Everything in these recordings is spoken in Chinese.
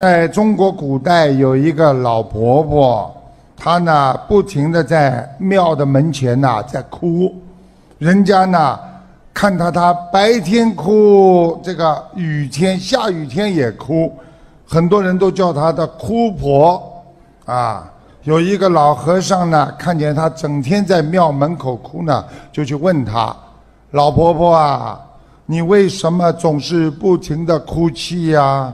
在中国古代，有一个老婆婆，她呢不停地在庙的门前呐在哭。人家呢看到她白天哭，这个雨天下雨天也哭，很多人都叫她的哭婆啊。有一个老和尚呢看见她整天在庙门口哭呢，就去问她：“老婆婆啊，你为什么总是不停地哭泣呀？”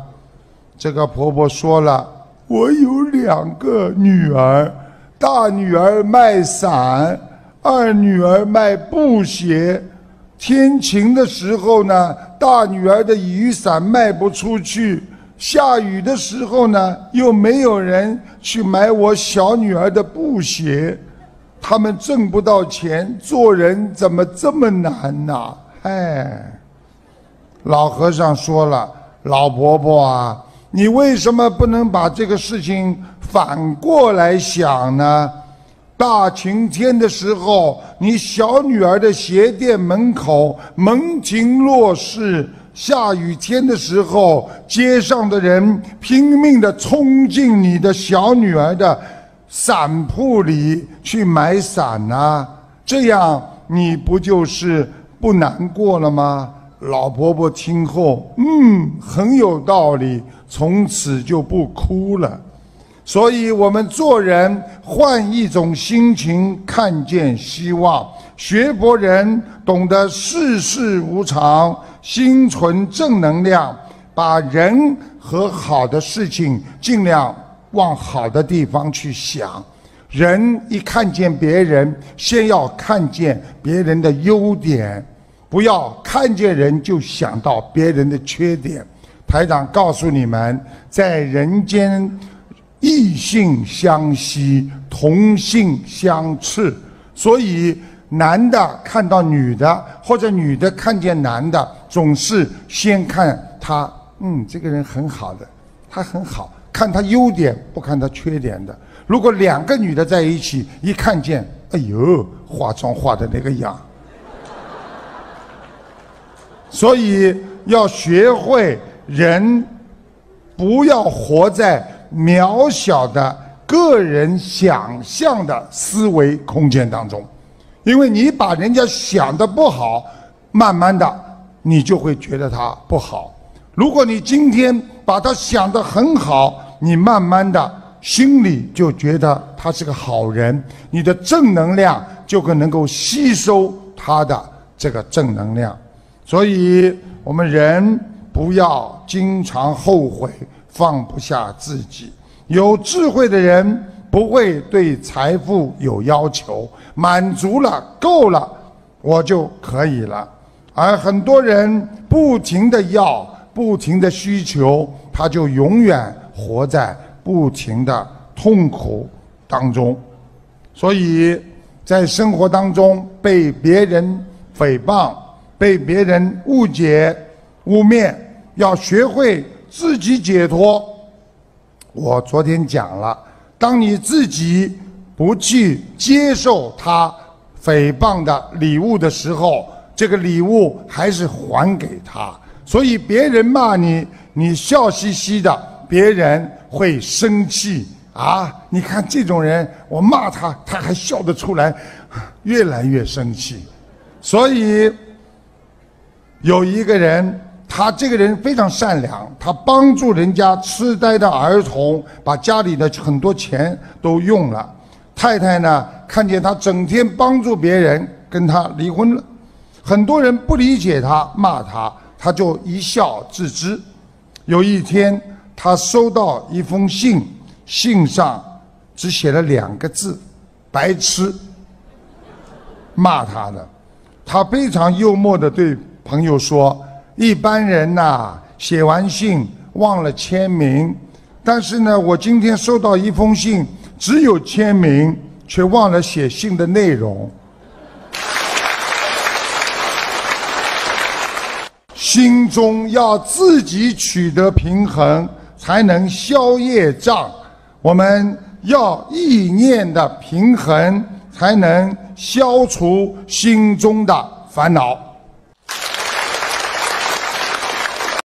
这个婆婆说了：“我有两个女儿，大女儿卖伞，二女儿卖布鞋。天晴的时候呢，大女儿的雨伞卖不出去；下雨的时候呢，又没有人去买我小女儿的布鞋。他们挣不到钱，做人怎么这么难呢？”嗨，老和尚说了：“老婆婆啊。”你为什么不能把这个事情反过来想呢？大晴天的时候，你小女儿的鞋店门口门庭若市；下雨天的时候，街上的人拼命地冲进你的小女儿的伞铺里去买伞呢。这样你不就是不难过了吗？老婆婆听后，嗯，很有道理，从此就不哭了。所以，我们做人换一种心情，看见希望；学佛人懂得世事无常，心存正能量，把人和好的事情尽量往好的地方去想。人一看见别人，先要看见别人的优点。不要看见人就想到别人的缺点。台长告诉你们，在人间，异性相吸，同性相斥。所以，男的看到女的，或者女的看见男的，总是先看他，嗯，这个人很好的，他很好，看他优点，不看他缺点的。如果两个女的在一起，一看见，哎呦，化妆化的那个样。所以要学会人，不要活在渺小的个人想象的思维空间当中，因为你把人家想的不好，慢慢的你就会觉得他不好。如果你今天把他想的很好，你慢慢的心里就觉得他是个好人，你的正能量就可能够吸收他的这个正能量。所以，我们人不要经常后悔，放不下自己。有智慧的人不会对财富有要求，满足了，够了，我就可以了。而很多人不停的要，不停的需求，他就永远活在不停的痛苦当中。所以在生活当中被别人诽谤。被别人误解、污蔑，要学会自己解脱。我昨天讲了，当你自己不去接受他诽谤的礼物的时候，这个礼物还是还给他。所以别人骂你，你笑嘻嘻的，别人会生气啊！你看这种人，我骂他，他还笑得出来，越来越生气。所以。有一个人，他这个人非常善良，他帮助人家痴呆的儿童，把家里的很多钱都用了。太太呢，看见他整天帮助别人，跟他离婚了。很多人不理解他，骂他，他就一笑置之。有一天，他收到一封信，信上只写了两个字：白痴，骂他的。他非常幽默的对。朋友说：“一般人呐，写完信忘了签名，但是呢，我今天收到一封信，只有签名，却忘了写信的内容。”心中要自己取得平衡，才能消业障；我们要意念的平衡，才能消除心中的烦恼。